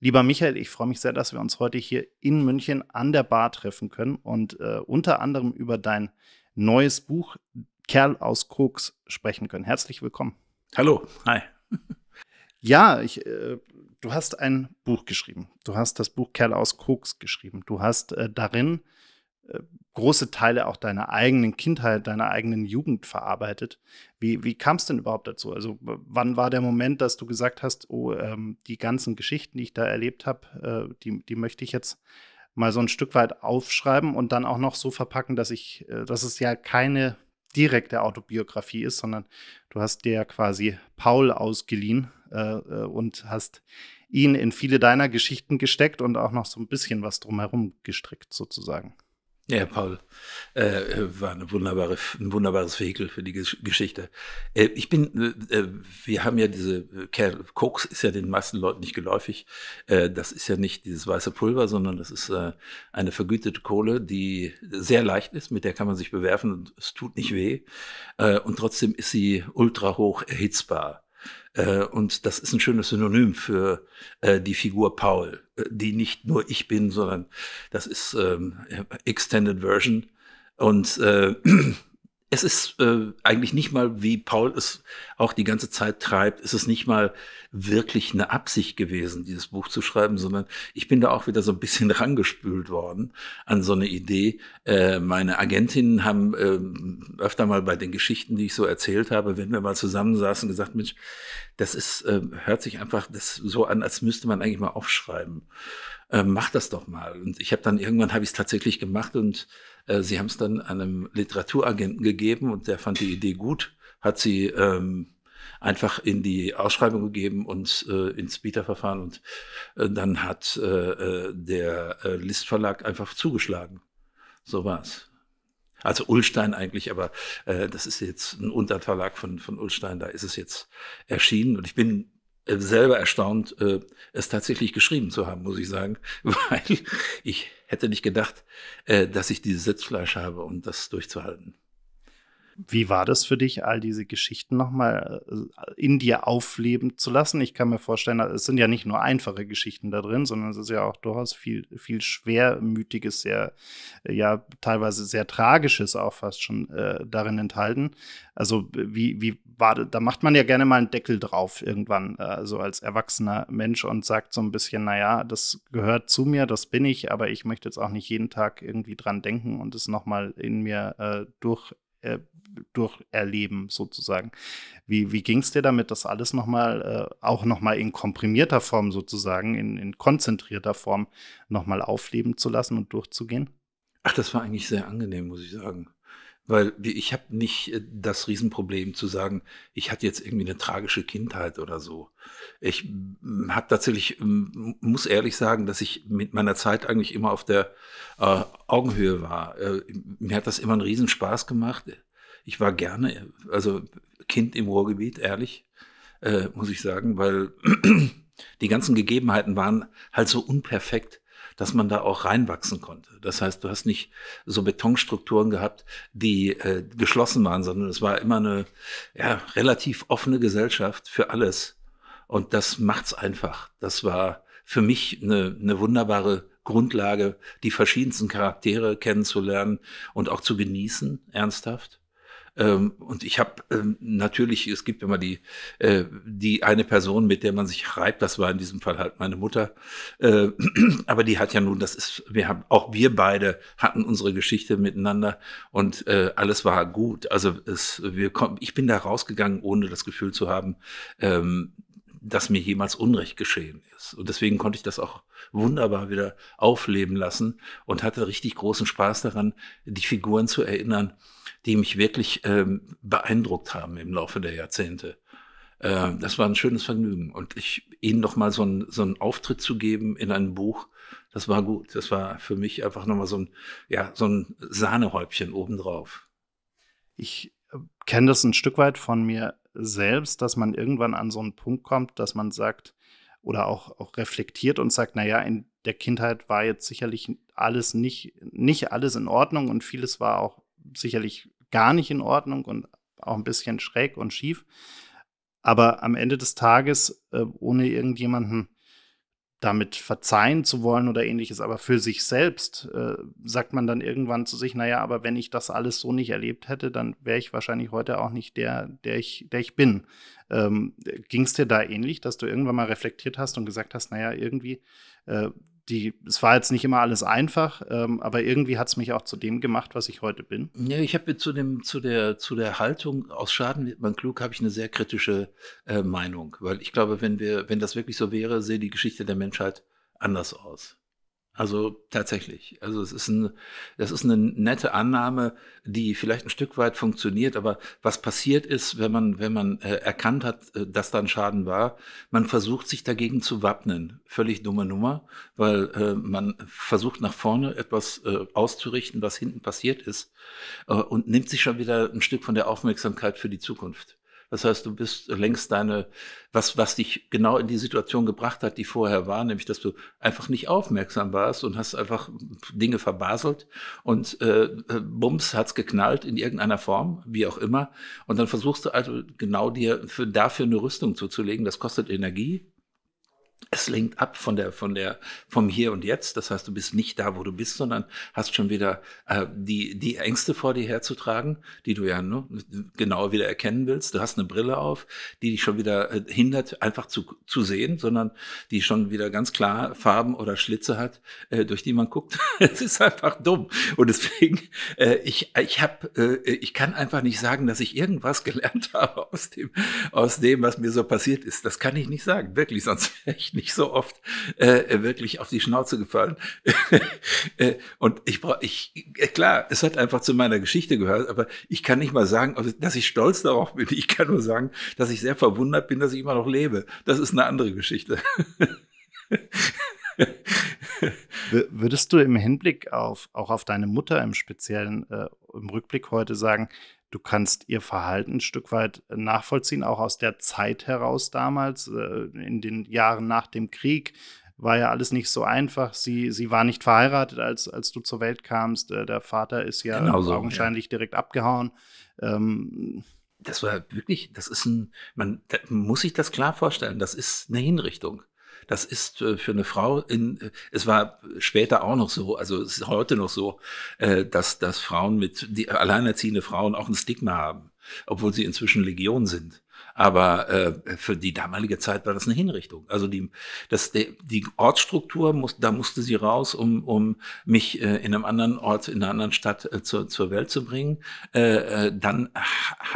Lieber Michael, ich freue mich sehr, dass wir uns heute hier in München an der Bar treffen können und äh, unter anderem über dein neues Buch Kerl aus Koks sprechen können. Herzlich willkommen. Hallo, hi. Ja, ich, äh, du hast ein Buch geschrieben. Du hast das Buch Kerl aus Koks geschrieben. Du hast äh, darin große Teile auch deiner eigenen Kindheit, deiner eigenen Jugend verarbeitet. Wie, wie kam es denn überhaupt dazu? Also wann war der Moment, dass du gesagt hast, oh, ähm, die ganzen Geschichten, die ich da erlebt habe, äh, die, die möchte ich jetzt mal so ein Stück weit aufschreiben und dann auch noch so verpacken, dass ich, äh, dass es ja keine direkte Autobiografie ist, sondern du hast dir ja quasi Paul ausgeliehen äh, äh und hast ihn in viele deiner Geschichten gesteckt und auch noch so ein bisschen was drumherum gestrickt sozusagen. Ja, Paul, äh, war eine wunderbare, ein wunderbares Vehikel für die Geschichte. Äh, ich bin, äh, äh wir haben ja diese, äh, Kerl, Koks ist ja den meisten Leuten nicht geläufig. Äh, das ist ja nicht dieses weiße Pulver, sondern das ist eine vergütete Kohle, die sehr leicht ist, mit der kann man sich bewerfen und es tut nicht weh. und trotzdem ist sie ultra hoch erhitzbar. Äh, und das ist ein schönes Synonym für äh, die Figur Paul, äh, die nicht nur ich bin, sondern das ist ähm, Extended Version. Und es ist äh, eigentlich nicht mal, wie Paul es auch die ganze Zeit treibt, es ist nicht mal wirklich eine Absicht gewesen, dieses Buch zu schreiben, sondern ich bin da auch wieder so ein bisschen rangespült worden an so eine Idee. Äh, meine Agentinnen haben ähm, öfter mal bei den Geschichten, die ich so erzählt habe, wenn wir mal zusammensaßen, gesagt, Mensch, das ist, äh, hört sich einfach das so an, als müsste man eigentlich mal aufschreiben. Ähm, mach das doch mal. Und ich habe dann irgendwann habe ich es tatsächlich gemacht und äh, sie haben es dann einem Literaturagenten gegeben und der fand die Idee gut, hat sie ähm, einfach in die Ausschreibung gegeben und äh, ins Bieterverfahren und äh, dann hat äh, äh, der äh, Listverlag einfach zugeschlagen. So war's. Also Ulstein eigentlich, aber äh, das ist jetzt ein Unterverlag von, von Ulstein, da ist es jetzt erschienen und ich bin äh, selber erstaunt, äh, es tatsächlich geschrieben zu haben, muss ich sagen, weil ich hätte nicht gedacht, äh, dass ich dieses Sitzfleisch habe, um das durchzuhalten. Wie war das für dich, all diese Geschichten nochmal äh, in dir aufleben zu lassen? Ich kann mir vorstellen, es sind ja nicht nur einfache Geschichten da drin, sondern es ist ja auch durchaus viel, viel schwermütiges, sehr, ja, teilweise sehr tragisches auch fast schon äh, darin enthalten. Also, wie, wie war das? Da macht man ja gerne mal einen Deckel drauf irgendwann, äh, so als erwachsener Mensch und sagt so ein bisschen, naja, das gehört zu mir, das bin ich, aber ich möchte jetzt auch nicht jeden Tag irgendwie dran denken und es nochmal in mir äh, durch äh, durcherleben sozusagen. Wie, wie ging es dir damit, das alles nochmal, äh, auch nochmal in komprimierter Form sozusagen, in, in konzentrierter Form nochmal aufleben zu lassen und durchzugehen? Ach, das war eigentlich sehr angenehm, muss ich sagen. Weil ich habe nicht äh, das Riesenproblem zu sagen, ich hatte jetzt irgendwie eine tragische Kindheit oder so. Ich mm, habe tatsächlich, mm, muss ehrlich sagen, dass ich mit meiner Zeit eigentlich immer auf der äh, Augenhöhe war. Äh, mir hat das immer einen Riesenspaß gemacht. Ich war gerne, also Kind im Ruhrgebiet, ehrlich, äh, muss ich sagen, weil die ganzen Gegebenheiten waren halt so unperfekt dass man da auch reinwachsen konnte. Das heißt, du hast nicht so Betonstrukturen gehabt, die äh, geschlossen waren, sondern es war immer eine ja, relativ offene Gesellschaft für alles. Und das macht's einfach. Das war für mich eine, eine wunderbare Grundlage, die verschiedensten Charaktere kennenzulernen und auch zu genießen, ernsthaft. Ähm, und ich habe ähm, natürlich, es gibt immer die, äh, die eine Person, mit der man sich reibt, das war in diesem Fall halt meine Mutter. Äh, aber die hat ja nun, das ist, wir haben, auch wir beide hatten unsere Geschichte miteinander und äh, alles war gut. Also es, wir kommen, ich bin da rausgegangen, ohne das Gefühl zu haben, ähm, dass mir jemals Unrecht geschehen ist. Und deswegen konnte ich das auch wunderbar wieder aufleben lassen und hatte richtig großen Spaß daran, die Figuren zu erinnern, die mich wirklich ähm, beeindruckt haben im Laufe der Jahrzehnte. Äh, das war ein schönes Vergnügen. Und ich, ihnen nochmal so, ein, so einen Auftritt zu geben in einem Buch, das war gut. Das war für mich einfach nochmal so ein, ja, so ein Sahnehäubchen obendrauf. Ich äh, kenne das ein Stück weit von mir selbst, dass man irgendwann an so einen Punkt kommt, dass man sagt oder auch, auch reflektiert und sagt, naja, in der Kindheit war jetzt sicherlich alles nicht, nicht alles in Ordnung und vieles war auch sicherlich gar nicht in Ordnung und auch ein bisschen schräg und schief. Aber am Ende des Tages, äh, ohne irgendjemanden damit verzeihen zu wollen oder ähnliches, aber für sich selbst äh, sagt man dann irgendwann zu sich, naja, aber wenn ich das alles so nicht erlebt hätte, dann wäre ich wahrscheinlich heute auch nicht der, der ich, der ich bin. Ähm, Ging es dir da ähnlich, dass du irgendwann mal reflektiert hast und gesagt hast, naja, irgendwie äh, die, es war jetzt nicht immer alles einfach, ähm, aber irgendwie hat es mich auch zu dem gemacht, was ich heute bin. Ja, ich habe zu dem, zu der, zu der Haltung aus Schaden wird man klug, habe ich eine sehr kritische äh, Meinung, weil ich glaube, wenn wir, wenn das wirklich so wäre, sähe die Geschichte der Menschheit anders aus. Also tatsächlich. Also es ist, ein, das ist eine nette Annahme, die vielleicht ein Stück weit funktioniert, aber was passiert ist, wenn man, wenn man äh, erkannt hat, äh, dass da ein Schaden war, man versucht sich dagegen zu wappnen. Völlig dumme Nummer, weil äh, man versucht nach vorne etwas äh, auszurichten, was hinten passiert ist äh, und nimmt sich schon wieder ein Stück von der Aufmerksamkeit für die Zukunft. Das heißt, du bist längst deine, was, was dich genau in die Situation gebracht hat, die vorher war, nämlich, dass du einfach nicht aufmerksam warst und hast einfach Dinge verbaselt und äh, äh bums, hat's geknallt in irgendeiner Form, wie auch immer. Und dann versuchst du also genau dir für, dafür eine Rüstung zuzulegen. Das kostet Energie, es lenkt ab von der, von der, vom Hier und Jetzt. Das heißt, du bist nicht da, wo du bist, sondern hast schon wieder äh, die, die Ängste vor dir herzutragen, die du ja ne, genau wieder erkennen willst. Du hast eine Brille auf, die dich schon wieder äh, hindert, einfach zu, zu sehen, sondern die schon wieder ganz klar Farben oder Schlitze hat, äh, durch die man guckt. es ist einfach dumm. Und deswegen, äh, ich, ich habe, äh, ich kann einfach nicht sagen, dass ich irgendwas gelernt habe aus dem, aus dem, was mir so passiert ist. Das kann ich nicht sagen, wirklich, sonst wäre ich echt nicht so oft äh, wirklich auf die Schnauze gefallen. Äh, und ich brauche, ich, äh, klar, es hat einfach zu meiner Geschichte gehört, aber ich kann nicht mal sagen, dass ich stolz darauf bin. Ich kann nur sagen, dass ich sehr verwundert bin, dass ich immer noch lebe. Das ist eine andere Geschichte. Würdest du im Hinblick auf, auch auf deine Mutter im Speziellen, äh, im Rückblick heute sagen, du kannst ihr Verhalten ein Stück weit äh, nachvollziehen, auch aus der Zeit heraus damals, äh, in den Jahren nach dem Krieg war ja alles nicht so einfach. Sie, sie war nicht verheiratet, als, als du zur Welt kamst. Äh, der Vater ist ja genau augenscheinlich ja. direkt abgehauen. Ähm, das war wirklich, das ist ein, man da muss sich das klar vorstellen, das ist eine Hinrichtung. Das ist äh, für eine Frau in, äh, es war später auch noch so, also es ist heute noch so, äh, dass, dass Frauen mit, die alleinerziehende Frauen auch ein Stigma haben, obwohl sie inzwischen Legion sind. Aber äh, für die damalige Zeit war das eine Hinrichtung. Also die, das, die, die Ortsstruktur, muss, da musste sie raus, um, um mich äh, in einem anderen Ort, in einer anderen Stadt äh, zur, zur Welt zu bringen. Äh, äh dann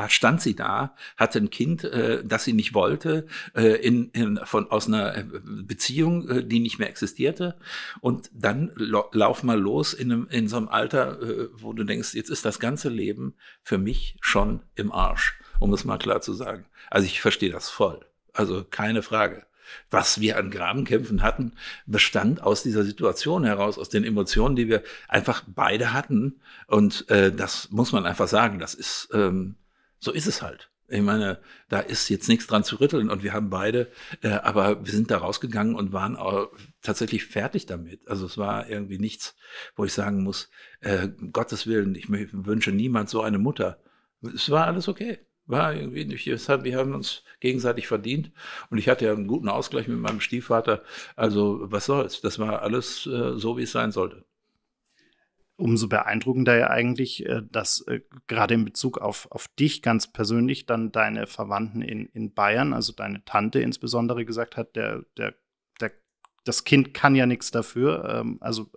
stand sie da, hatte ein Kind, äh, das sie nicht wollte, äh, in, in, von, aus einer äh, Beziehung, äh, die nicht mehr existierte. Und dann lauf mal los in, einem, in so einem Alter, äh, wo du denkst, jetzt ist das ganze Leben für mich schon im Arsch um es mal klar zu sagen. Also ich verstehe das voll. Also keine Frage. Was wir an Grabenkämpfen hatten, bestand aus dieser Situation heraus, aus den Emotionen, die wir einfach beide hatten. Und äh, das muss man einfach sagen, das ist, ähm, so ist es halt. Ich meine, da ist jetzt nichts dran zu rütteln und wir haben beide, äh, aber wir sind da rausgegangen und waren auch tatsächlich fertig damit. Also es war irgendwie nichts, wo ich sagen muss, äh, Gottes Willen, ich wünsche niemand so eine Mutter. Es war alles okay war irgendwie nicht, wir haben uns gegenseitig verdient und ich hatte ja einen guten Ausgleich mit meinem Stiefvater. Also was soll's, das war alles äh, so, wie es sein sollte. Umso beeindruckender ja eigentlich, äh, dass äh, gerade in Bezug auf, auf dich ganz persönlich dann deine Verwandten in, in Bayern, also deine Tante insbesondere, gesagt hat, der, der das Kind kann ja nichts dafür. Ähm, also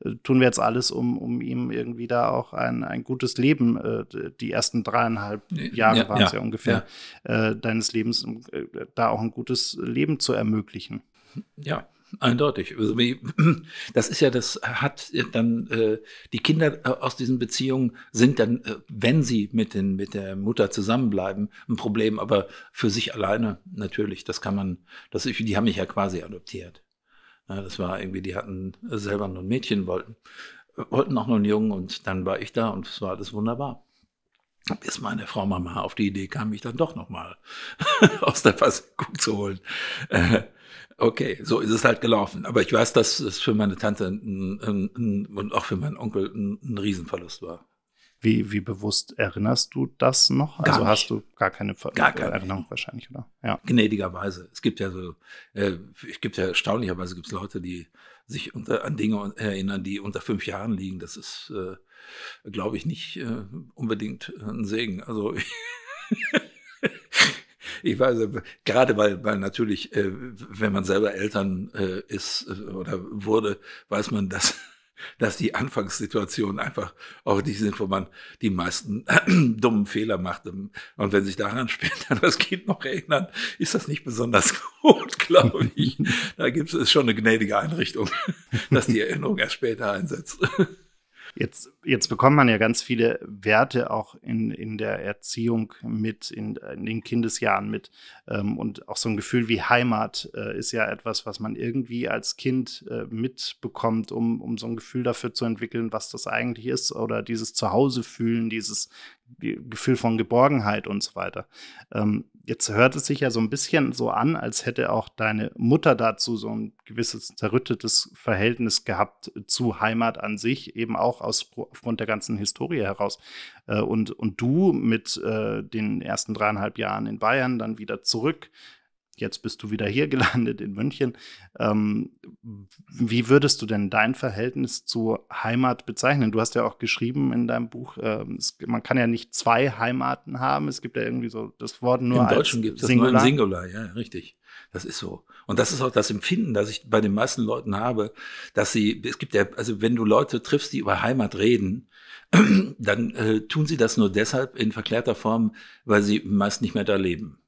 äh, tun wir jetzt alles, um, um ihm irgendwie da auch ein, ein gutes Leben, äh, die ersten dreieinhalb Jahre ja, waren es ja, ja, ungefähr, ja. Äh, deines Lebens, um, äh, da auch ein gutes Leben zu ermöglichen. Ja. Eindeutig. Also, das ist ja, das hat dann äh, die Kinder äh, aus diesen Beziehungen sind dann, äh, wenn sie mit den mit der Mutter zusammenbleiben, ein Problem, aber für sich alleine natürlich. Das kann man, das die haben mich ja quasi adoptiert. Ja, das war irgendwie, die hatten äh, selber nur ein Mädchen, wollten, äh, wollten auch nur einen Jungen und dann war ich da und es war alles wunderbar. Bis meine Frau Mama auf die Idee kam, mich dann doch nochmal aus der Versenkung zu holen. Äh, okay, so ist es halt gelaufen. Aber ich weiß, dass es für meine Tante ein, ein, ein, und auch für meinen Onkel ein Riesenverlust war. Wie, wie bewusst erinnerst du das noch? Gar also nicht. hast du gar keine Ver gar keine Erinnerung wahrscheinlich, oder? Ja. Gnädigerweise. Es gibt ja so, äh, es gibt ja erstaunlicherweise gibt es Leute, die sich unter, an Dinge erinnern, die unter fünf Jahren liegen. Das ist, äh, glaube ich, nicht äh, unbedingt ein Segen. Also ich weiß, gerade weil, weil natürlich, äh, wenn man selber Eltern äh, ist äh, oder wurde, weiß man, dass dass die Anfangssituation einfach auch die sind, wo man die meisten dummen Fehler macht. Und wenn sich daran später das Kind noch erinnern, ist das nicht besonders gut, glaube ich. Da gibt es schon eine gnädige Einrichtung, dass die Erinnerung erst später einsetzt. Jetzt jetzt bekommt man ja ganz viele Werte auch in, in der Erziehung mit, in, in den Kindesjahren mit. Ähm, und auch so ein Gefühl wie Heimat äh, ist ja etwas, was man irgendwie als Kind äh, mitbekommt, um, um so ein Gefühl dafür zu entwickeln, was das eigentlich ist oder dieses Zuhause fühlen, dieses Gefühl von Geborgenheit und so weiter. Ähm, jetzt hört es sich ja so ein bisschen so an, als hätte auch deine Mutter dazu so ein gewisses zerrüttetes Verhältnis gehabt zu Heimat an sich, eben auch aus aufgrund der ganzen Historie heraus. Äh, und, und du mit äh, den ersten dreieinhalb Jahren in Bayern, dann wieder zurück Jetzt bist du wieder hier gelandet in München. Ähm, wie würdest du denn dein Verhältnis zur Heimat bezeichnen? Du hast ja auch geschrieben in deinem Buch, ähm, es, man kann ja nicht zwei Heimaten haben. Es gibt ja irgendwie so das Wort nur Im als Deutschen gibt es nur im Singular, ja, richtig. Das ist so. Und das ist auch das Empfinden, das ich bei den meisten Leuten habe, dass sie, es gibt ja, also wenn du Leute triffst, die über Heimat reden, dann äh, tun sie das nur deshalb in verklärter Form, weil sie meist nicht mehr da leben.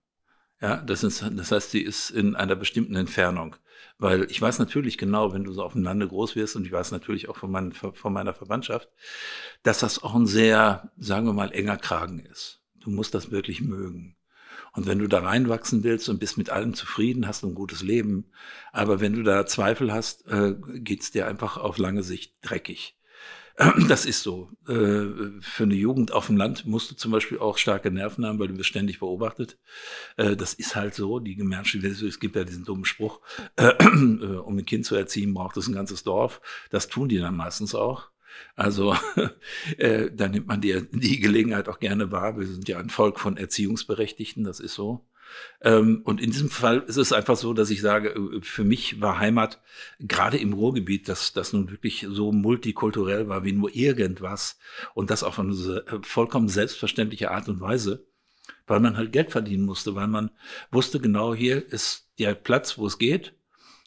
Ja, das, ist, das heißt, sie ist in einer bestimmten Entfernung. Weil ich weiß natürlich genau, wenn du so auf dem Lande groß wirst, und ich weiß natürlich auch von, mein, von meiner Verwandtschaft, dass das auch ein sehr, sagen wir mal, enger Kragen ist. Du musst das wirklich mögen. Und wenn du da reinwachsen willst und bist mit allem zufrieden, hast du ein gutes Leben. Aber wenn du da Zweifel hast, äh, geht's dir einfach auf lange Sicht dreckig. Das ist so. Äh, für eine Jugend auf dem Land musst du zum Beispiel auch starke Nerven haben, weil du wirst ständig beobachtet. Äh, das ist halt so. Die Gemeinschaft, es gibt ja diesen dummen Spruch, äh, um ein Kind zu erziehen, braucht es ein ganzes Dorf. Das tun die dann meistens auch. Also da nimmt man die, die Gelegenheit auch gerne wahr. Wir sind ja ein Volk von Erziehungsberechtigten, das ist so. Ähm, und in diesem Fall ist es einfach so, dass ich sage, äh, für mich war Heimat gerade im Ruhrgebiet, dass das nun wirklich so multikulturell war wie nur irgendwas und das auf eine äh, vollkommen selbstverständliche Art und Weise, weil man halt Geld verdienen musste, weil man wusste genau, hier ist der Platz, wo es geht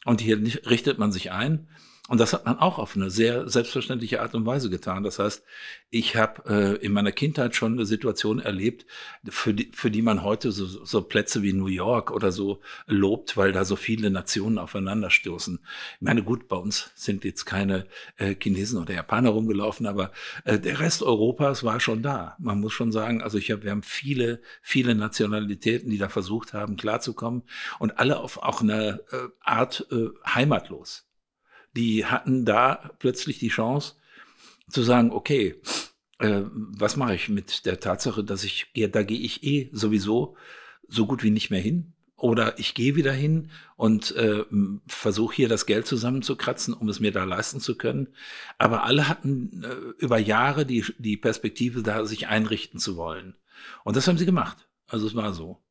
und hier richtet man sich ein. Und das hat man auch auf eine sehr selbstverständliche Art und Weise getan. Das heißt, ich habe äh, in meiner Kindheit schon eine Situation erlebt, für die, für die man heute so, so Plätze wie New York oder so lobt, weil da so viele Nationen aufeinanderstoßen. Ich meine, gut, bei uns sind jetzt keine äh, Chinesen oder Japaner rumgelaufen, aber äh, der Rest Europas war schon da. Man muss schon sagen, also ich hab, wir haben viele, viele Nationalitäten, die da versucht haben, klarzukommen und alle auf auch eine äh, Art äh, heimatlos die hatten da plötzlich die Chance zu sagen, okay, äh, was mache ich mit der Tatsache, dass ich, ja, da gehe ich eh sowieso so gut wie nicht mehr hin. Oder ich gehe wieder hin und äh, versuche hier das Geld zusammenzukratzen, um es mir da leisten zu können. Aber alle hatten äh, über Jahre die, die Perspektive, da sich einrichten zu wollen. Und das haben sie gemacht. Also es war so.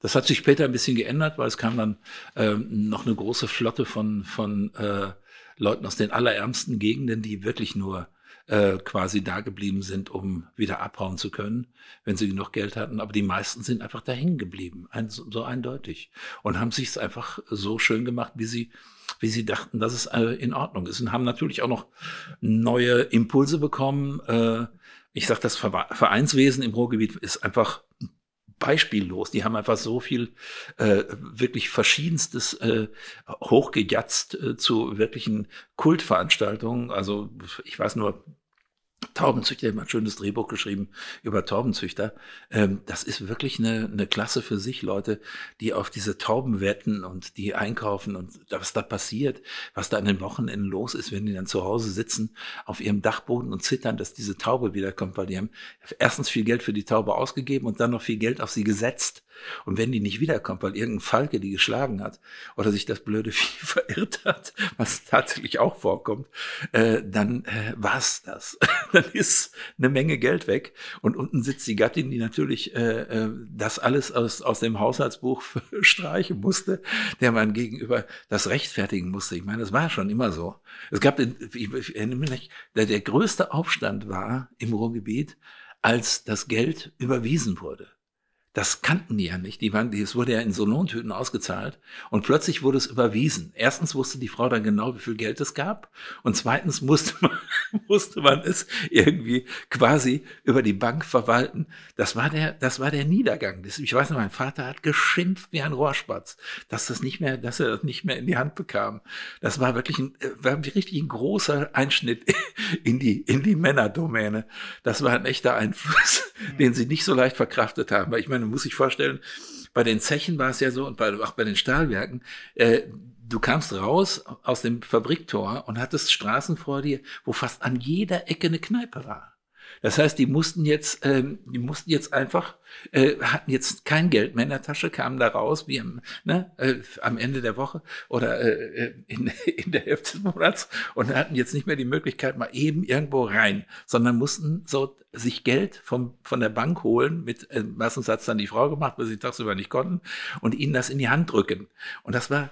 Das hat sich später ein bisschen geändert, weil es kam dann ähm, noch eine große Flotte von, von äh, Leuten aus den allerärmsten Gegenden, die wirklich nur äh, quasi da geblieben sind, um wieder abhauen zu können, wenn sie genug Geld hatten. Aber die meisten sind einfach da hängen geblieben, so, eindeutig. Und haben sich es einfach so schön gemacht, wie sie, wie sie dachten, dass es äh, in Ordnung ist. Und haben natürlich auch noch neue Impulse bekommen. Äh, ich sage, das Vereinswesen im Ruhrgebiet ist einfach beispiellos. Die haben einfach so viel äh, wirklich Verschiedenstes äh, hochgejatzt äh, zu wirklichen Kultveranstaltungen. Also ich weiß nur, Taubenzüchter, ich habe ein schönes Drehbuch geschrieben über Taubenzüchter. Ähm, das ist wirklich eine, eine Klasse für sich, Leute, die auf diese Tauben wetten und die einkaufen und was da passiert, was da an den Wochenenden los ist, wenn die dann zu Hause sitzen auf ihrem Dachboden und zittern, dass diese Taube wiederkommt, weil die haben erstens viel Geld für die Taube ausgegeben und dann noch viel Geld auf sie gesetzt und wenn die nicht wiederkommt, weil irgendein Falke die geschlagen hat oder sich das blöde Vieh verirrt hat, was tatsächlich auch vorkommt, äh, dann äh, war's das. dann ist eine Menge Geld weg. Und unten sitzt die Gattin, die natürlich äh, äh das alles aus, aus dem Haushaltsbuch streichen musste, der man gegenüber das rechtfertigen musste. Ich meine, das war schon immer so. Es gab, den, ich, ich erinnere mich, der, der größte Aufstand war im Ruhrgebiet, als das Geld überwiesen wurde. Das kannten die ja nicht. Die waren, es wurde ja in so Lohntüten ausgezahlt und plötzlich wurde es überwiesen. Erstens wusste die Frau dann genau, wie viel Geld es gab und zweitens musste man, musste man es irgendwie quasi über die Bank verwalten. Das war der, das war der Niedergang. ich weiß noch, mein Vater hat geschimpft wie ein Rohrspatz, dass das nicht mehr, dass er das nicht mehr in die Hand bekam. Das war wirklich ein, war richtig ein großer Einschnitt in die, in die Männerdomäne. Das war ein echter Einfluss. Mhm. den sie nicht so leicht verkraftet haben. Weil ich meine, muss ich vorstellen, bei den Zechen war es ja so und bei, auch bei den Stahlwerken, äh, du kamst raus aus dem Fabriktor und hattest Straßen vor dir, wo fast an jeder Ecke eine Kneipe war. Das heißt, die mussten jetzt, ähm, die mussten jetzt einfach, äh, hatten jetzt kein Geld mehr in der Tasche, kamen da raus wie am, ne, äh, am Ende der Woche oder äh, äh in, in der Hälfte des Monats und hatten jetzt nicht mehr die Möglichkeit, mal eben irgendwo rein, sondern mussten so sich Geld vom, von der Bank holen, mit äh, meistens hat dann die Frau gemacht, weil sie tagsüber nicht konnten, und ihnen das in die Hand drücken. Und das war,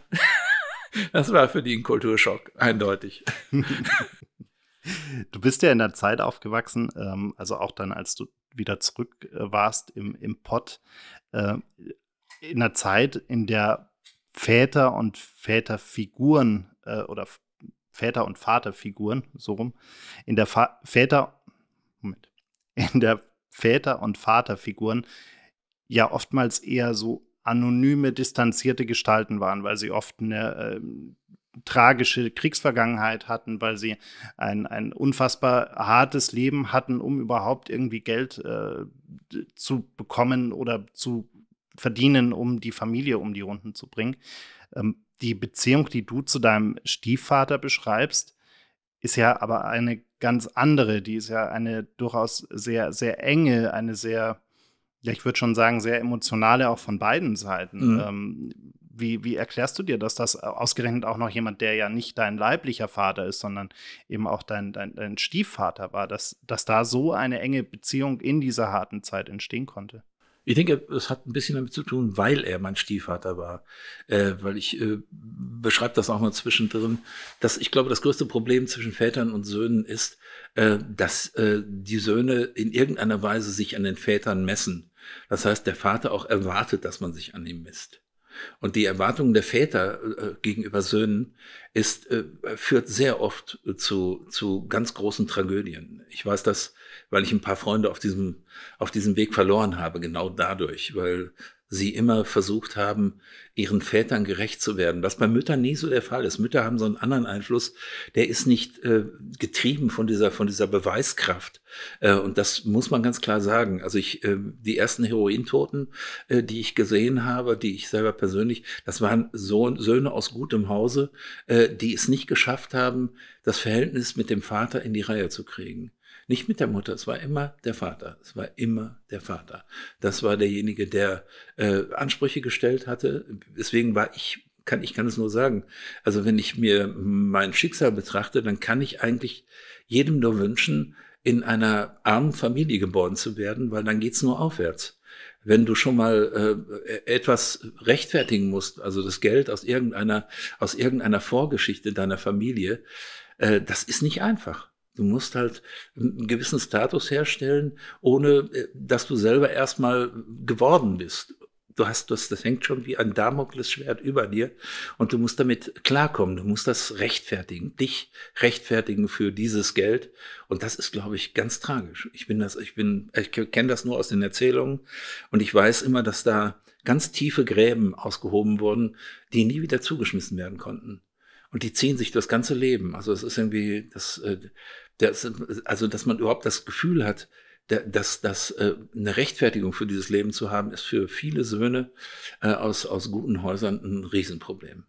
das war für die ein Kulturschock, eindeutig. Du bist ja in der Zeit aufgewachsen, ähm, also auch dann, als du wieder zurück äh, warst im, im Pott, äh, in der Zeit, in der Väter und Väterfiguren äh, oder Väter und Vaterfiguren, so rum, in der Fa Väter, Moment, in der Väter und Vaterfiguren ja oftmals eher so anonyme, distanzierte Gestalten waren, weil sie oft eine ähm, tragische Kriegsvergangenheit hatten, weil sie ein, ein unfassbar hartes Leben hatten, um überhaupt irgendwie Geld äh, zu bekommen oder zu verdienen, um die Familie um die Runden zu bringen. Ähm, die Beziehung, die du zu deinem Stiefvater beschreibst, ist ja aber eine ganz andere. Die ist ja eine durchaus sehr, sehr enge, eine sehr, ja, ich würde schon sagen, sehr emotionale auch von beiden Seiten. Mhm. Ähm, wie, wie erklärst du dir, dass das äh, ausgerechnet auch noch jemand, der ja nicht dein leiblicher Vater ist, sondern eben auch dein, dein, dein Stiefvater war, dass, dass da so eine enge Beziehung in dieser harten Zeit entstehen konnte? Ich denke, es hat ein bisschen damit zu tun, weil er mein Stiefvater war. Äh, weil ich äh, beschreibe das auch mal zwischendrin, dass ich glaube, das größte Problem zwischen Vätern und Söhnen ist, äh, dass äh, die Söhne in irgendeiner Weise sich an den Vätern messen. Das heißt, der Vater auch erwartet, dass man sich an ihm misst. Und die Erwartung der Väter äh, äh, gegenüber Söhnen ist, äh, führt sehr oft äh, zu, zu ganz großen Tragödien. Ich weiß das, weil ich ein paar Freunde auf diesem, auf diesem Weg verloren habe, genau dadurch, weil sie immer versucht haben, ihren Vätern gerecht zu werden, was bei Müttern nie so der Fall ist. Mütter haben so einen anderen Einfluss, der ist nicht äh, getrieben von dieser, von dieser Beweiskraft. Äh, und das muss man ganz klar sagen. Also ich, äh, die ersten Herointoten, äh, die ich gesehen habe, die ich selber persönlich, das waren Sohn, Söhne aus gutem Hause, äh, die es nicht geschafft haben, das Verhältnis mit dem Vater in die Reihe zu kriegen. Nicht mit der Mutter, es war immer der Vater. Es war immer der Vater. Das war derjenige, der äh, Ansprüche gestellt hatte. Deswegen war ich, kann ich kann es nur sagen. Also wenn ich mir mein Schicksal betrachte, dann kann ich eigentlich jedem nur wünschen, in einer armen Familie geboren zu werden, weil dann geht es nur aufwärts wenn du schon mal äh, e-, etwas rechtfertigen musst, also das Geld aus irgendeiner, aus irgendeiner Vorgeschichte deiner Familie, äh, das ist nicht einfach. Du musst halt einen gewissen Status herstellen, ohne äh, dass du selber erstmal geworden bist. Du hast das, das hängt schon wie ein Damoklesschwert über dir und du musst damit klarkommen. Du musst das rechtfertigen, dich rechtfertigen für dieses Geld. Und das ist, glaube ich, ganz tragisch. Ich bin das, ich bin, ich kenne das nur aus den Erzählungen und ich weiß immer, dass da ganz tiefe Gräben ausgehoben wurden, die nie wieder zugeschmissen werden konnten. Und die ziehen sich das ganze Leben. Also es ist irgendwie, das, äh, das, also, dass man überhaupt das Gefühl hat, dass, dass äh, eine Rechtfertigung für dieses Leben zu haben, ist für viele Söhne äh, aus, aus guten Häusern ein Riesenproblem.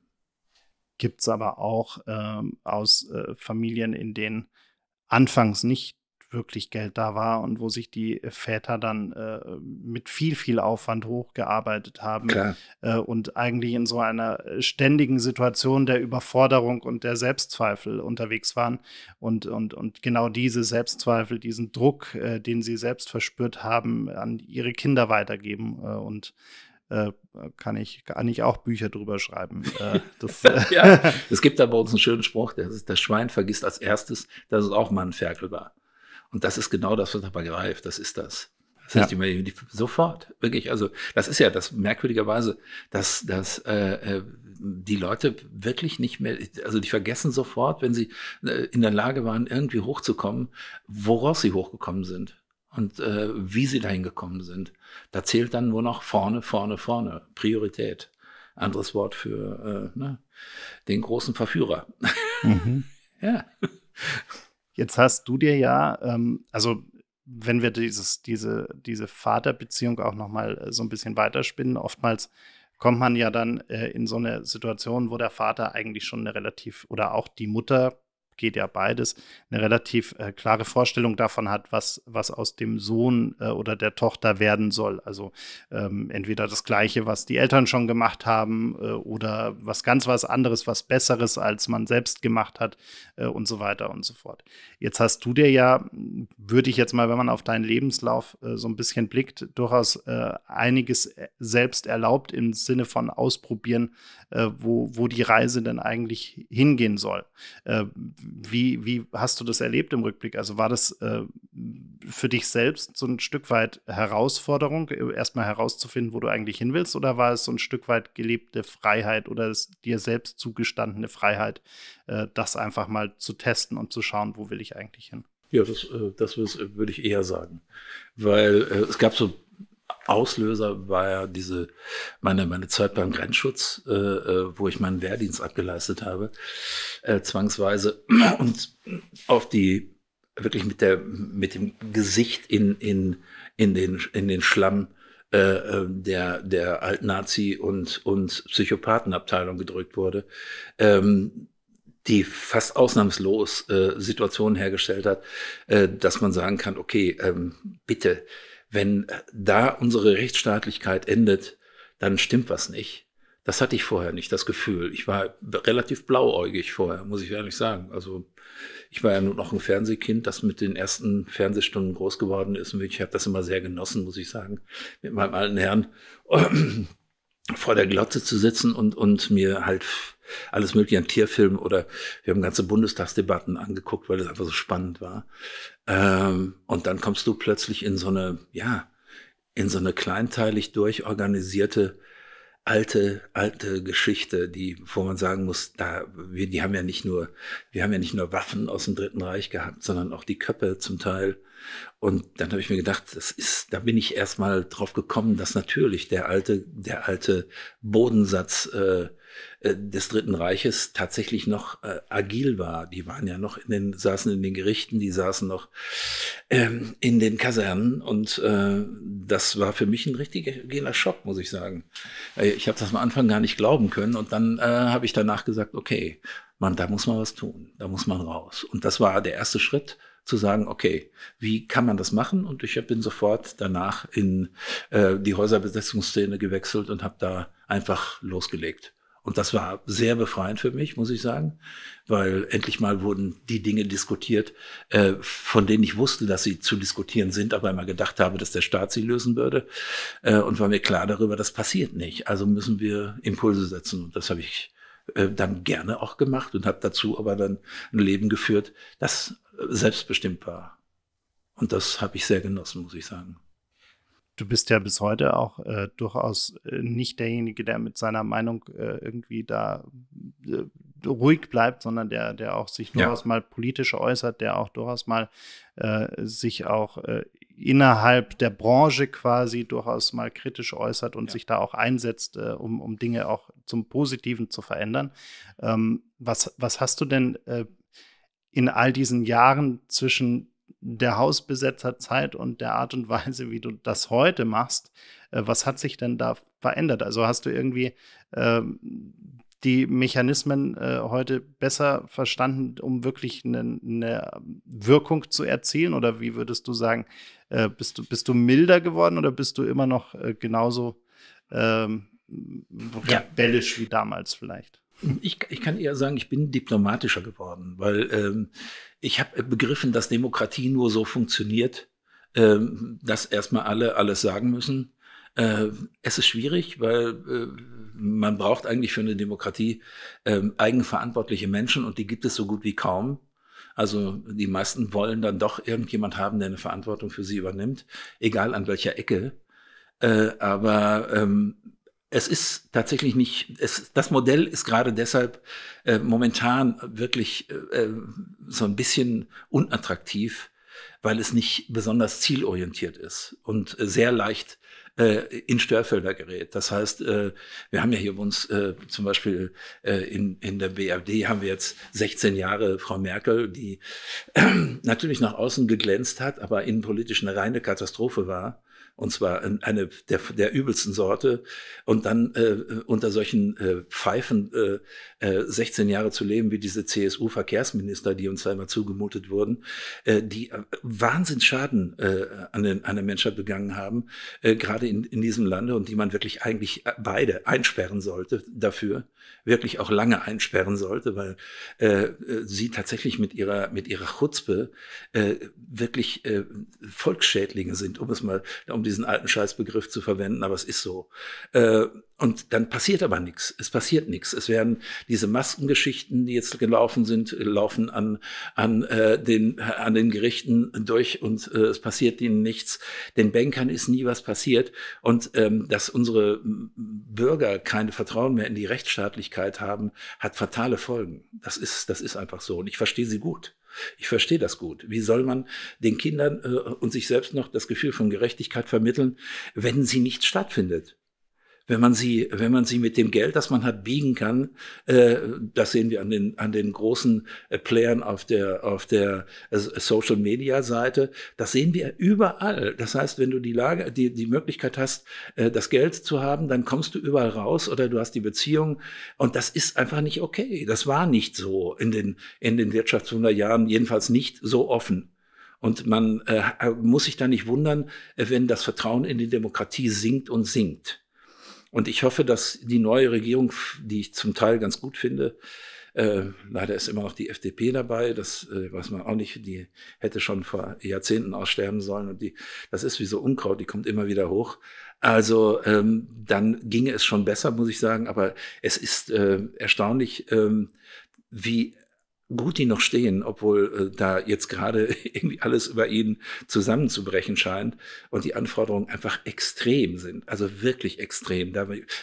Gibt es aber auch ähm, aus äh, Familien, in denen anfangs nicht wirklich Geld da war und wo sich die äh, Väter dann äh, mit viel, viel Aufwand hochgearbeitet haben äh, und eigentlich in so einer äh, ständigen Situation der Überforderung und der Selbstzweifel unterwegs waren. Und, und, und genau diese Selbstzweifel, diesen Druck, äh, den sie selbst verspürt haben, an ihre Kinder weitergeben äh, und kann ich, kann ich auch Bücher drüber schreiben. Das, ja, es gibt da bei uns einen schönen Spruch, das ist, das Schwein vergisst als erstes, dass es auch mal ein Ferkel war. Und das ist genau das, was dabei greift. Das ist das. Das ja. heißt, die, die, sofort, wirklich. Also, das ist ja das merkwürdigerweise, dass, dass äh, äh, die Leute wirklich nicht mehr, also die vergessen sofort, wenn sie äh, in der Lage waren, irgendwie hochzukommen, woraus sie hochgekommen sind und äh, wie sie dahin gekommen sind. Da zählt dann nur noch vorne, vorne, vorne. Priorität. Anderes Wort für äh, ne? den großen Verführer. Mhm. ja. Jetzt hast du dir ja, ähm, also wenn wir dieses, diese, diese Vaterbeziehung auch nochmal äh, so ein bisschen weiterspinnen, oftmals kommt man ja dann äh, in so eine Situation, wo der Vater eigentlich schon eine relativ oder auch die Mutter geht ja beides, eine relativ äh, klare Vorstellung davon hat, was, was aus dem Sohn äh, oder der Tochter werden soll. Also ähm, entweder das Gleiche, was die Eltern schon gemacht haben äh, oder was ganz was anderes, was Besseres, als man selbst gemacht hat äh, und so weiter und so fort. Jetzt hast du dir ja, würde ich jetzt mal, wenn man auf deinen Lebenslauf äh, so ein bisschen blickt, durchaus äh, einiges selbst erlaubt im Sinne von ausprobieren, wo, wo die Reise denn eigentlich hingehen soll wie, wie hast du das erlebt im Rückblick? Also war das äh, für dich selbst so ein Stück weit Herausforderung, äh, erstmal herauszufinden, wo du eigentlich hin willst, oder war es so ein Stück weit gelebte Freiheit oder dir selbst zugestandene Freiheit, äh, das einfach mal zu testen und zu schauen, wo will ich eigentlich hin? Ja, das, äh, das würde ich eher sagen. Weil äh, es gab so Auslöser war ja diese, meine, meine Zeit beim Grenzschutz, äh, äh, wo ich meinen Wehrdienst abgeleistet habe, äh, zwangsweise und auf die, wirklich mit der, mit dem Gesicht in, in, in den, in den Schlamm äh, äh der, der Alt-Nazi und, und Psychopathenabteilung gedrückt wurde. Ähm, die fast ausnahmslos äh, Situationen hergestellt hat, äh, dass man sagen kann, okay, ähm, bitte, wenn da unsere Rechtsstaatlichkeit endet, dann stimmt was nicht. Das hatte ich vorher nicht, das Gefühl. Ich war relativ blauäugig vorher, muss ich ehrlich sagen. Also ich war ja nur noch ein Fernsehkind, das mit den ersten Fernsehstunden groß geworden ist. Und ich habe das immer sehr genossen, muss ich sagen, mit meinem alten Herrn vor der Glotze zu sitzen und, und mir halt alles mögliche an Tierfilmen oder wir haben ganze Bundestagsdebatten angeguckt, weil das einfach so spannend war. Ähm, und dann kommst du plötzlich in so eine, ja, in so eine kleinteilig durchorganisierte alte, alte Geschichte, die, wo man sagen muss, da, wir, die haben ja nicht nur, wir haben ja nicht nur Waffen aus dem Dritten Reich gehabt, sondern auch die Köppe zum Teil und dann habe ich mir gedacht, das ist, da bin ich erstmal drauf gekommen, dass natürlich der alte, der alte Bodensatz äh, äh, des Dritten Reiches tatsächlich noch äh, agil war. Die waren ja noch in den, saßen in den Gerichten, die saßen noch ähm, in den Kasernen und äh, das war für mich ein richtiger gehender Schock, muss ich sagen. Äh, ich habe das am Anfang gar nicht glauben können und dann äh, habe ich danach gesagt, okay, man, da muss man was tun, da muss man raus. Und das war der erste Schritt zu sagen, okay, wie kann man das machen? Und ich bin sofort danach in äh, die Häuserbesetzungsszene gewechselt und habe da einfach losgelegt. Und das war sehr befreiend für mich, muss ich sagen, weil endlich mal wurden die Dinge diskutiert, äh, von denen ich wusste, dass sie zu diskutieren sind, aber immer gedacht habe, dass der Staat sie lösen würde. Äh, und war mir klar darüber, das passiert nicht. Also müssen wir Impulse setzen. Und das habe ich äh, dann gerne auch gemacht und habe dazu aber dann ein Leben geführt, das selbstbestimmt war. Und das habe ich sehr genossen, muss ich sagen du bist ja bis heute auch äh, durchaus äh, nicht derjenige, der mit seiner Meinung äh, irgendwie da äh, ruhig bleibt, sondern der, der auch sich durchaus ja. mal politisch äußert, der auch durchaus mal äh, sich auch äh, innerhalb der Branche quasi durchaus mal kritisch äußert und ja. sich da auch einsetzt, um, um Dinge auch zum Positiven zu verändern. Ähm, was, was hast du denn in all diesen Jahren zwischen der Hausbesetzerzeit und der Art und Weise, wie du das heute machst, äh, was hat sich denn da verändert? Also hast du irgendwie äh, die Mechanismen äh, heute besser verstanden, um wirklich eine, eine, Wirkung zu erzielen? Oder wie würdest du sagen, äh, bist, du, bist du milder geworden oder bist du immer noch äh, genauso ähm, rebellisch ja. wie damals vielleicht? Ich, ich kann eher sagen, ich bin diplomatischer geworden, weil ähm, ich habe begriffen, dass Demokratie nur so funktioniert, ähm, dass erstmal alle alles sagen müssen. Äh, es ist schwierig, weil äh, man braucht eigentlich für eine Demokratie äh, eigenverantwortliche Menschen und die gibt es so gut wie kaum. Also die meisten wollen dann doch irgendjemand haben, der eine Verantwortung für sie übernimmt, egal an welcher Ecke. Äh, aber ähm, es ist tatsächlich nicht, es, das Modell ist gerade deshalb äh, momentan wirklich äh, äh so ein bisschen unattraktiv, weil es nicht besonders zielorientiert ist und äh, sehr leicht äh, in Störfelder gerät. Das heißt, äh, wir haben ja hier bei uns äh, zum Beispiel äh, in, in der BRD haben wir jetzt 16 Jahre Frau Merkel, die natürlich nach außen geglänzt hat, aber innenpolitisch eine reine Katastrophe war und zwar eine der, der übelsten Sorte, und dann äh, unter solchen äh, Pfeifen äh, 16 äh, Jahre zu leben wie diese CSU-Verkehrsminister, die uns da immer zugemutet wurden, äh, die äh, Wahnsinnsschaden an, den, an der Menschheit begangen haben, gerade in, in diesem Lande und die man wirklich eigentlich beide einsperren sollte dafür, wirklich auch lange einsperren sollte, weil sie tatsächlich mit ihrer, mit ihrer Chutzpe wirklich Volksschädlinge sind, um es mal, um diesen alten Scheißbegriff zu verwenden, aber es ist so. Und dann passiert aber nichts. Es passiert nichts. Es werden diese Maskengeschichten, die jetzt gelaufen sind, laufen an, an, äh, den, an den Gerichten durch und äh, es passiert ihnen nichts. Den Bankern ist nie was passiert. Und ähm, dass unsere Bürger keine Vertrauen mehr in die Rechtsstaatlichkeit haben, hat fatale Folgen. Das ist, das ist einfach so. Und ich verstehe sie gut. Ich verstehe das gut. Wie soll man den Kindern äh, und sich selbst noch das Gefühl von Gerechtigkeit vermitteln, wenn sie nicht stattfindet? wenn man sie, wenn man sie mit dem Geld, das man hat, biegen kann, äh, das sehen wir an den, an den großen äh, Playern auf der, auf der äh, Social Media Seite, das sehen wir überall. Das heißt, wenn du die Lage, die, die Möglichkeit hast, äh, das Geld zu haben, dann kommst du überall raus oder du hast die Beziehung und das ist einfach nicht okay. Das war nicht so in den, in den Wirtschaftswunderjahren, jedenfalls nicht so offen. Und man äh, muss sich da nicht wundern, äh, wenn das Vertrauen in die Demokratie sinkt und sinkt. Und ich hoffe, dass die neue Regierung, die ich zum Teil ganz gut finde, äh, leider ist immer noch die FDP dabei, das äh, weiß man auch nicht, die hätte schon vor Jahrzehnten aussterben sollen und die, das ist wie so Unkraut, die kommt immer wieder hoch. Also ähm, dann ginge es schon besser, muss ich sagen, aber es ist äh, erstaunlich, ähm, wie gut die noch stehen, obwohl äh, da jetzt gerade irgendwie alles über ihnen zusammenzubrechen scheint und die Anforderungen einfach extrem sind, also wirklich extrem.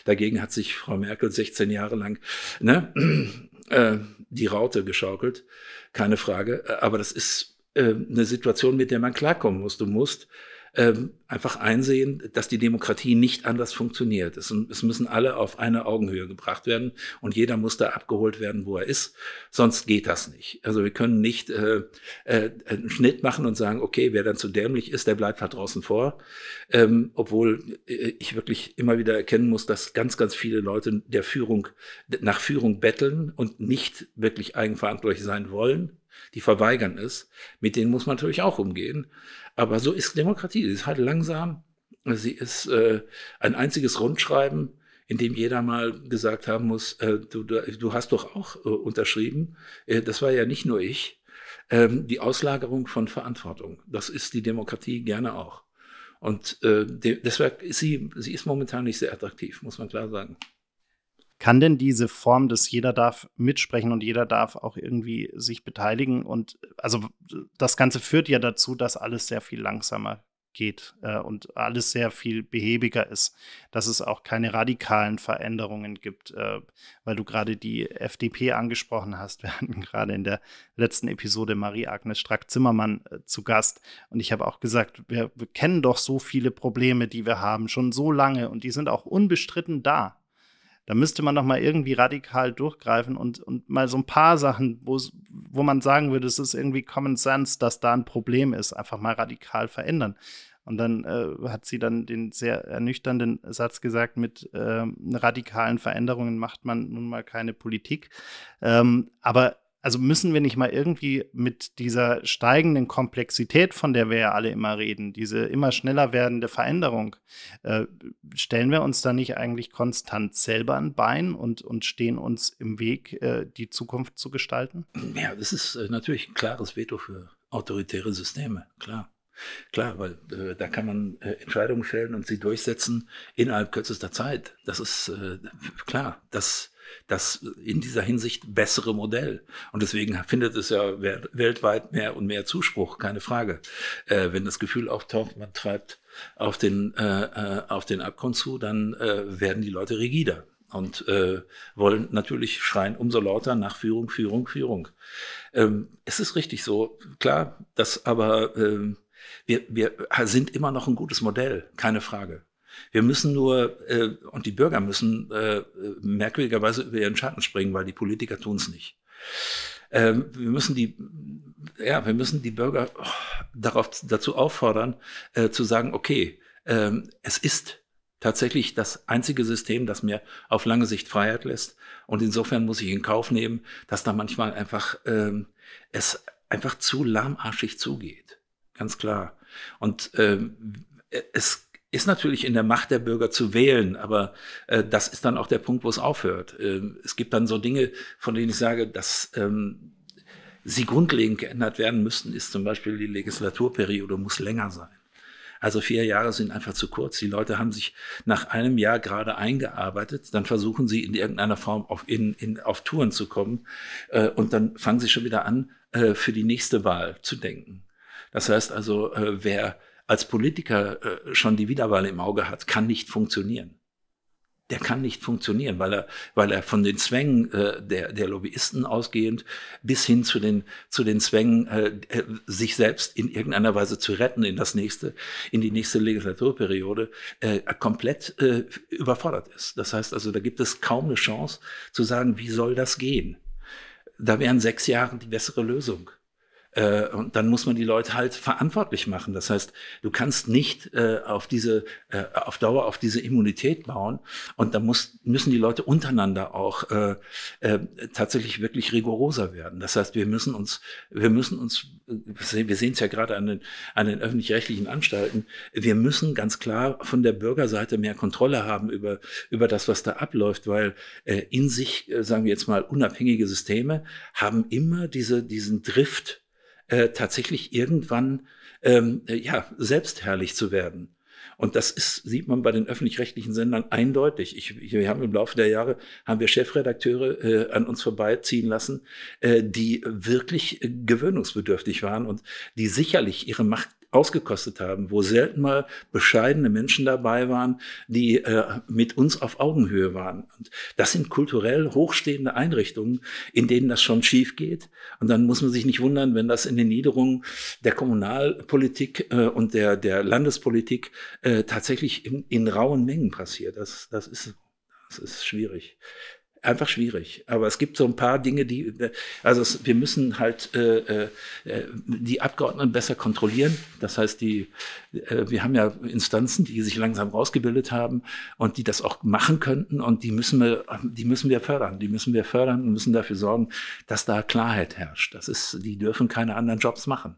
Dagegen hat sich Frau Merkel 16 Jahre lang ne, äh, die Raute geschaukelt, keine Frage. Äh, aber das ist äh, eine Situation, mit der man klarkommen muss. Du musst ähm, einfach einsehen, dass die Demokratie nicht anders funktioniert. Es, es, müssen alle auf eine Augenhöhe gebracht werden und jeder muss da abgeholt werden, wo er ist. Sonst geht das nicht. Also wir können nicht äh, äh, einen Schnitt machen und sagen, okay, wer dann zu dämlich ist, der bleibt da halt draußen vor. Ähm, obwohl äh, ich wirklich immer wieder erkennen muss, dass ganz, ganz viele Leute der Führung, nach Führung betteln und nicht wirklich eigenverantwortlich sein wollen die verweigern es, mit denen muss man natürlich auch umgehen. Aber so ist Demokratie. Sie ist halt langsam. Sie ist äh, ein einziges Rundschreiben, in dem jeder mal gesagt haben muss, äh, du, du, hast doch auch äh, unterschrieben. Äh, das war ja nicht nur ich. Ähm, die Auslagerung von Verantwortung. Das ist die Demokratie gerne auch. Und äh, deswegen ist sie, sie ist momentan nicht sehr attraktiv, muss man klar sagen. Kann denn diese Form dass jeder darf mitsprechen und jeder darf auch irgendwie sich beteiligen und also das Ganze führt ja dazu, dass alles sehr viel langsamer geht äh, und alles sehr viel behäbiger ist, dass es auch keine radikalen Veränderungen gibt, äh, weil du gerade die FDP angesprochen hast. Wir hatten gerade in der letzten Episode Marie-Agnes Strack-Zimmermann äh, zu Gast und ich habe auch gesagt, wir, wir kennen doch so viele Probleme, die wir haben, schon so lange und die sind auch unbestritten da. Da müsste man doch mal irgendwie radikal durchgreifen und, und mal so ein paar Sachen, wo man sagen würde, es ist irgendwie Common Sense, dass da ein Problem ist, einfach mal radikal verändern. Und dann äh, hat sie dann den sehr ernüchternden Satz gesagt, mit äh, radikalen Veränderungen macht man nun mal keine Politik. Ähm, aber also müssen wir nicht mal irgendwie mit dieser steigenden Komplexität, von der wir ja alle immer reden, diese immer schneller werdende Veränderung, äh, stellen wir uns da nicht eigentlich konstant selber ein Bein und, und stehen uns im Weg, äh, die Zukunft zu gestalten? Ja, das ist äh, natürlich ein klares Veto für autoritäre Systeme, klar. Klar, weil äh, da kann man äh, Entscheidungen fällen und sie durchsetzen innerhalb kürzester Zeit. Das ist äh, klar, das, das in dieser Hinsicht bessere Modell. Und deswegen findet es ja weltweit mehr und mehr Zuspruch, keine Frage. Äh, wenn das Gefühl auftaucht, man treibt auf den, äh, äh, auf den Abgrund zu, dann äh, werden die Leute rigider und äh, wollen natürlich schreien umso lauter nach Führung, Führung, Führung. Ähm, es ist richtig so, klar, dass aber ähm, wir, wir sind immer noch ein gutes Modell, keine Frage. Wir müssen nur, äh, und die Bürger müssen äh, merkwürdigerweise über ihren Schatten springen, weil die Politiker tun es nicht. Ähm, wir müssen die, ja, wir müssen die Bürger oh, darauf, dazu auffordern, äh, zu sagen, okay, ähm, es ist tatsächlich das einzige System, das mir auf lange Sicht Freiheit lässt. Und insofern muss ich in Kauf nehmen, dass da manchmal einfach ähm, es einfach zu lahmarschig zugeht. Ganz klar. Und ähm, äh, es ist natürlich in der Macht der Bürger zu wählen, aber äh, das ist dann auch der Punkt, wo es aufhört. Ähm, es gibt dann so Dinge, von denen ich sage, dass ähm, sie grundlegend geändert werden müssten, ist zum Beispiel die Legislaturperiode muss länger sein. Also vier Jahre sind einfach zu kurz. Die Leute haben sich nach einem Jahr gerade eingearbeitet, dann versuchen sie in irgendeiner Form auf, in, in, auf Touren zu kommen äh, und dann fangen sie schon wieder an, äh, für die nächste Wahl zu denken. Das heißt also, äh, wer als Politiker äh, schon die Wiederwahl im Auge hat, kann nicht funktionieren. Der kann nicht funktionieren, weil er, weil er von den Zwängen äh, der, der Lobbyisten ausgehend bis hin zu den, zu den Zwängen, äh, äh, sich selbst in irgendeiner Weise zu retten in das nächste, in die nächste Legislaturperiode, äh, komplett äh, überfordert ist. Das heißt also, da gibt es kaum eine Chance zu sagen, wie soll das gehen? Da wären sechs Jahre die bessere Lösung. Äh, und dann muss man die Leute halt verantwortlich machen. Das heißt, du kannst nicht äh, auf diese äh, auf Dauer auf diese Immunität bauen. Und da muss, müssen die Leute untereinander auch äh, äh, tatsächlich wirklich rigoroser werden. Das heißt, wir müssen uns wir müssen uns wir sehen es ja gerade an den an den öffentlich-rechtlichen Anstalten. Wir müssen ganz klar von der Bürgerseite mehr Kontrolle haben über über das, was da abläuft, weil äh, in sich äh, sagen wir jetzt mal unabhängige Systeme haben immer diese diesen Drift äh, tatsächlich irgendwann ähm, äh, ja, selbstherrlich zu werden. Und das ist, sieht man bei den öffentlich-rechtlichen Sendern eindeutig. Ich, ich, wir haben im Laufe der Jahre haben wir Chefredakteure äh, an uns vorbeiziehen lassen, äh, die wirklich gewöhnungsbedürftig waren und die sicherlich ihre Macht ausgekostet haben, wo selten mal bescheidene Menschen dabei waren, die äh, mit uns auf Augenhöhe waren. Und das sind kulturell hochstehende Einrichtungen, in denen das schon schief geht. Und dann muss man sich nicht wundern, wenn das in den Niederungen der Kommunalpolitik äh, und der, der Landespolitik äh, tatsächlich in, in rauen Mengen passiert. Das, das, ist, das ist schwierig einfach schwierig. Aber es gibt so ein paar Dinge, die, also es, wir müssen halt äh, äh, äh, die Abgeordneten besser kontrollieren. Das heißt, die, äh, wir haben ja Instanzen, die sich langsam rausgebildet haben und die das auch machen könnten und die müssen wir, die müssen wir fördern. Die müssen wir fördern und müssen dafür sorgen, dass da Klarheit herrscht. Das ist, die dürfen keine anderen Jobs machen.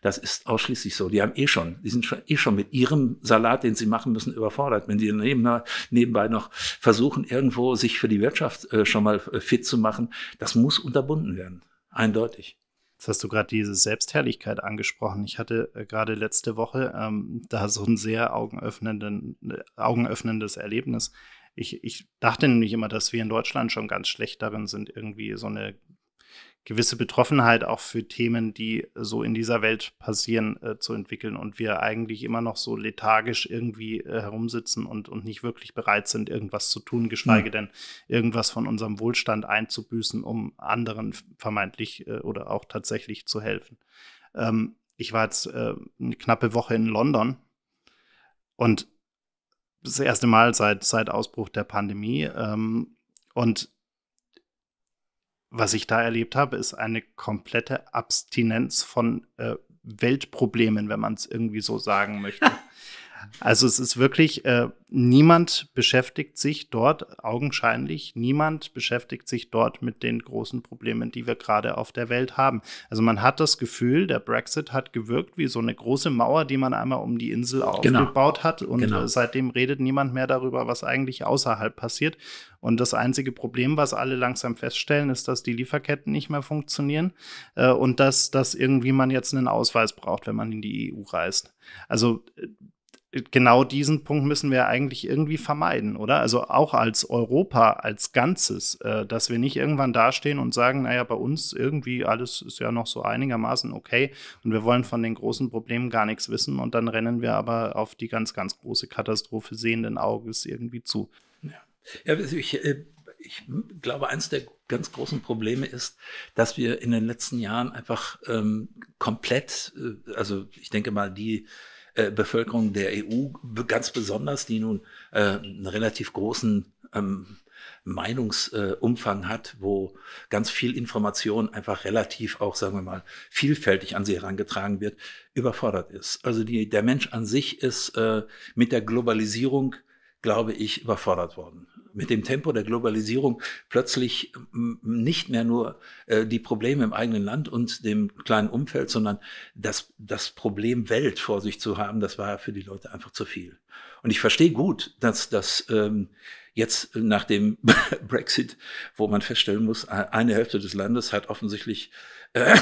Das ist ausschließlich so. Die haben eh schon, die sind schon, eh schon mit ihrem Salat, den sie machen müssen, überfordert. Wenn die daneben, nebenbei noch versuchen, irgendwo sich für die Wirtschaft äh, schon mal äh, fit zu machen, das muss unterbunden werden. Eindeutig. Jetzt hast du gerade diese Selbstherrlichkeit angesprochen. Ich hatte äh, gerade letzte Woche ähm, da so ein sehr augenöffnenden, äh, augenöffnendes Erlebnis. Ich, ich dachte nämlich immer, dass wir in Deutschland schon ganz schlecht darin sind, irgendwie so eine gewisse Betroffenheit auch für Themen, die so in dieser Welt passieren, äh, zu entwickeln und wir eigentlich immer noch so lethargisch irgendwie äh, herumsitzen und, und nicht wirklich bereit sind, irgendwas zu tun, geschweige mhm. denn irgendwas von unserem Wohlstand einzubüßen, um anderen vermeintlich äh, oder auch tatsächlich zu helfen. Ähm, ich war jetzt äh, eine knappe Woche in London und das erste Mal seit, seit Ausbruch der Pandemie. Ähm, und was ich da erlebt habe, ist eine komplette Abstinenz von äh, Weltproblemen, wenn man es irgendwie so sagen möchte. Also es ist wirklich, äh, niemand beschäftigt sich dort, augenscheinlich, niemand beschäftigt sich dort mit den großen Problemen, die wir gerade auf der Welt haben. Also man hat das Gefühl, der Brexit hat gewirkt wie so eine große Mauer, die man einmal um die Insel genau. aufgebaut genau. hat. Und genau. Äh, seitdem redet niemand mehr darüber, was eigentlich außerhalb passiert. Und das einzige Problem, was alle langsam feststellen, ist, dass die Lieferketten nicht mehr funktionieren äh, und dass, dass irgendwie man jetzt einen Ausweis braucht, wenn man in die EU reist. Also äh, genau diesen Punkt müssen wir eigentlich irgendwie vermeiden, oder? Also auch als Europa, als Ganzes, äh, dass wir nicht irgendwann dastehen und sagen, naja, bei uns irgendwie alles ist ja noch so einigermaßen okay und wir wollen von den großen Problemen gar nichts wissen und dann rennen wir aber auf die ganz, ganz große Katastrophe sehenden Auges irgendwie zu. Ja, ja also ich, äh, ich glaube, eins der ganz großen Probleme ist, dass wir in den letzten Jahren einfach ähm, komplett, äh, also ich denke mal, die äh, Bevölkerung der EU, ganz besonders, die nun äh, einen relativ großen ähm, Meinungsumfang äh, hat, wo ganz viel Information einfach relativ auch, sagen wir mal, vielfältig an sie herangetragen wird, überfordert ist. Also die, der Mensch an sich ist äh, mit der Globalisierung, glaube ich, überfordert worden mit dem Tempo der Globalisierung plötzlich ähm, nicht mehr nur äh, die Probleme im eigenen Land und dem kleinen Umfeld, sondern das, das Problem Welt vor sich zu haben, das war für die Leute einfach zu viel. Und ich verstehe gut, dass das ähm, jetzt nach dem Brexit, wo man feststellen muss, eine Hälfte des Landes hat offensichtlich äh,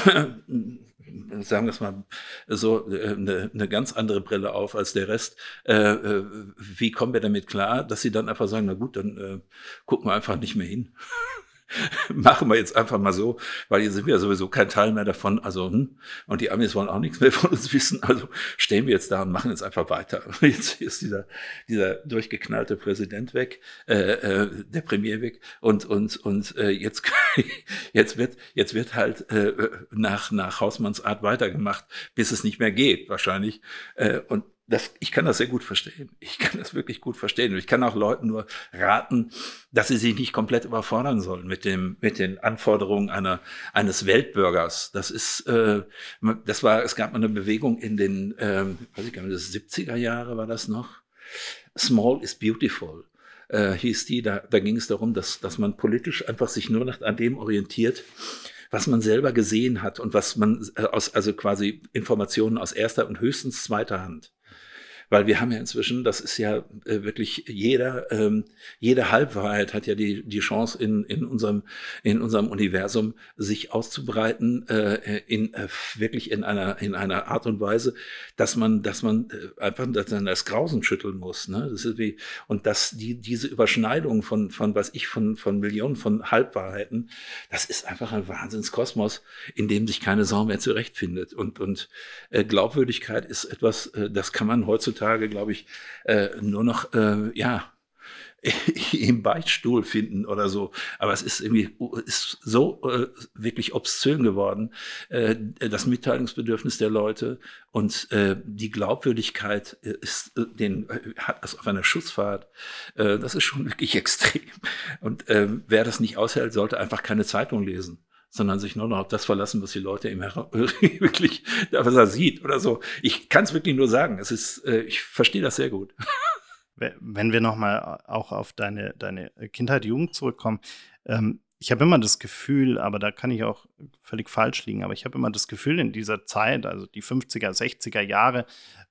sagen wir es mal so, eine, äh, eine, ganz andere Brille auf als der Rest. Äh, äh, wie kommen wir damit klar, dass sie dann einfach sagen, na gut, dann äh, gucken wir einfach nicht mehr hin. machen wir jetzt einfach mal so, weil hier sind wir ja sowieso kein Teil mehr davon. Also, hm, und die Amis wollen auch nichts mehr von uns wissen. Also stehen wir jetzt da und machen jetzt einfach weiter. Jetzt ist dieser, dieser durchgeknallte Präsident weg, äh, äh, der Premier weg. Und, und, und äh, jetzt, jetzt, wird, jetzt wird halt äh, nach, nach Hausmanns Art weitergemacht, bis es nicht mehr geht, wahrscheinlich. Äh, und das, ich kann das sehr gut verstehen. Ich kann das wirklich gut verstehen. Und ich kann auch Leuten nur raten, dass sie sich nicht komplett überfordern sollen mit dem, mit den Anforderungen einer, eines Weltbürgers. Das ist, äh, das war, es gab mal eine Bewegung in den, ähm, weiß ich gar nicht, das 70er Jahre war das noch. Small is beautiful. Äh, hieß die, da, da ging es darum, dass, dass man politisch einfach sich nur nach, an dem orientiert, was man selber gesehen hat und was man äh, aus, also quasi Informationen aus erster und höchstens zweiter Hand. Weil wir haben ja inzwischen, das ist ja äh, wirklich jeder, ähm, jede Halbwahrheit hat ja die, die Chance in, in, unserem, in unserem Universum sich auszubreiten, äh, in, äh, wirklich in einer, in einer Art und Weise, dass man, dass man äh, einfach dass man das Grausen schütteln muss. Ne? Das ist wie, und dass die, diese Überschneidung von, von was ich, von, von Millionen von Halbwahrheiten, das ist einfach ein Wahnsinnskosmos, in dem sich keine Sau mehr zurechtfindet. Und, und äh, Glaubwürdigkeit ist etwas, äh, das kann man heutzutage heutzutage, glaube ich, äh, nur noch, äh, ja, im Beichtstuhl finden oder so. Aber es ist irgendwie ist so äh, wirklich obszön geworden, äh, das Mitteilungsbedürfnis der Leute und äh, die Glaubwürdigkeit äh, ist äh, den äh, hat das auf einer Schussfahrt. das ist schon wirklich extrem. Und ähm, wer das nicht aushält, sollte einfach keine Zeitung lesen sondern sich nur noch auf das verlassen, was die Leute im wirklich, was er sieht oder so. Ich kann es wirklich nur sagen. Es ist, äh, ich verstehe das sehr gut. Wenn wir nochmal auch auf deine, deine Kindheit, Jugend zurückkommen, ähm, ich habe immer das Gefühl, aber da kann ich auch völlig falsch liegen, aber ich habe immer das Gefühl, in dieser Zeit, also die 50er, 60er Jahre,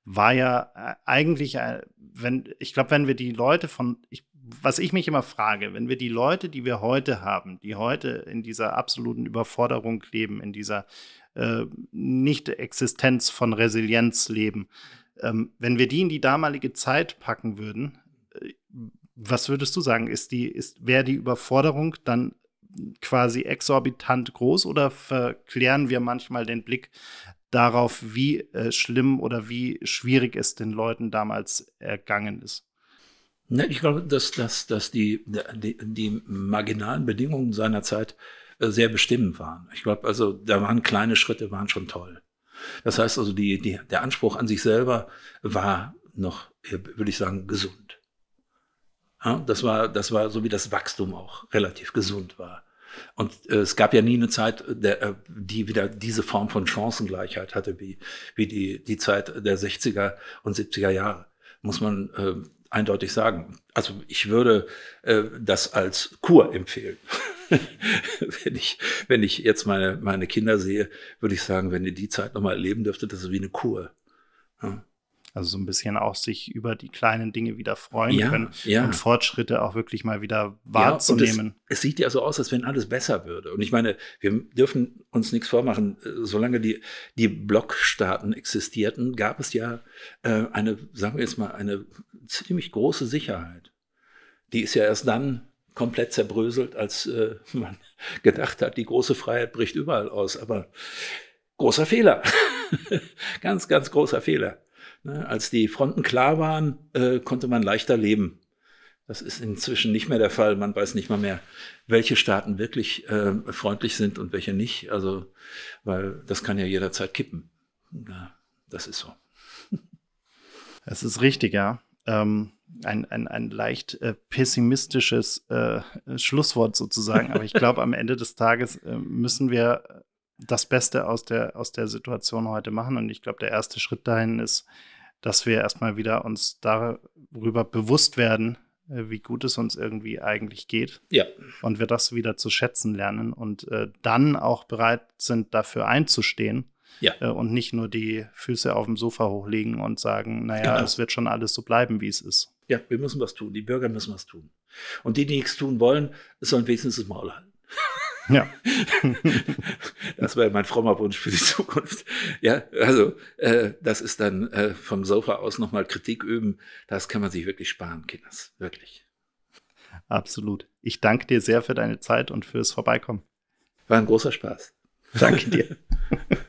war ja äh, eigentlich, äh, wenn, ich glaube, wenn wir die Leute von, ich was ich mich immer frage, wenn wir die Leute, die wir heute haben, die heute in dieser absoluten Überforderung leben, in dieser äh, Nicht-Existenz von Resilienz leben, ähm, wenn wir die in die damalige Zeit packen würden, äh, was würdest du sagen? Ist die, ist, wäre die Überforderung dann quasi exorbitant groß oder verklären wir manchmal den Blick darauf, wie äh, schlimm oder wie schwierig es den Leuten damals ergangen ist? Na, ne, ich glaube, dass, dass, dass die, die, die marginalen Bedingungen seiner Zeit äh, sehr bestimmend waren. Ich glaube, also da waren kleine Schritte, waren schon toll. Das heißt also, die, die, der Anspruch an sich selber war noch, äh, würde ich sagen, gesund. Ja, das war, das war so wie das Wachstum auch relativ gesund war. Und äh, es gab ja nie eine Zeit, äh, der, die wieder diese Form von Chancengleichheit hatte, wie, wie die, die Zeit der 60er und 70er Jahre. Muss man äh, eindeutig sagen. Also ich würde äh, das als Kur empfehlen. wenn, ich, wenn ich jetzt meine, meine Kinder sehe, würde ich sagen, wenn ihr die Zeit nochmal erleben dürftet, das ist wie eine Kur. Ja. Also so ein bisschen auch sich über die kleinen Dinge wieder freuen ja, können ja. und Fortschritte auch wirklich mal wieder wahrzunehmen. Ja, es, es, sieht ja so aus, als wenn alles besser würde. Und ich meine, wir dürfen uns nichts vormachen. Solange die, die Blockstaaten existierten, gab es ja äh, eine, sagen wir jetzt mal, eine ziemlich große Sicherheit. Die ist ja erst dann komplett zerbröselt, als äh, man gedacht hat, die große Freiheit bricht überall aus. Aber großer Fehler. ganz, ganz großer Fehler. Ne, als die Fronten klar waren, äh, konnte man leichter leben. Das ist inzwischen nicht mehr der Fall. Man weiß nicht mal mehr, welche Staaten wirklich äh, freundlich sind und welche nicht. Also, weil das kann ja jederzeit kippen. das ist so. Es ist richtig, ja. Ähm, ein, ein, ein leicht äh, pessimistisches äh, Schlusswort sozusagen. Aber ich glaube, am Ende des Tages äh, müssen wir das Beste aus der, aus der Situation heute machen. Und ich glaube, der erste Schritt dahin ist, dass wir erstmal wieder uns darüber bewusst werden, äh, wie gut es uns irgendwie eigentlich geht. Ja. Und wir das wieder zu schätzen lernen und äh, dann auch bereit sind, dafür einzustehen. Ja. Äh, und nicht nur die Füße auf dem Sofa hochlegen und sagen, naja, genau. es wird schon alles so bleiben, wie es ist. Ja, wir müssen was tun. Die Bürger müssen was tun. Und die, die nichts tun wollen, sollen wenigstens das Maul halten. Ja. das wäre mein frommer Wunsch für die Zukunft. Ja, also äh, das ist dann äh, vom Sofa aus nochmal Kritik üben. Das kann man sich wirklich sparen, Kinders. Wirklich. Absolut. Ich danke dir sehr für deine Zeit und fürs Vorbeikommen. War ein großer Spaß. Danke dir.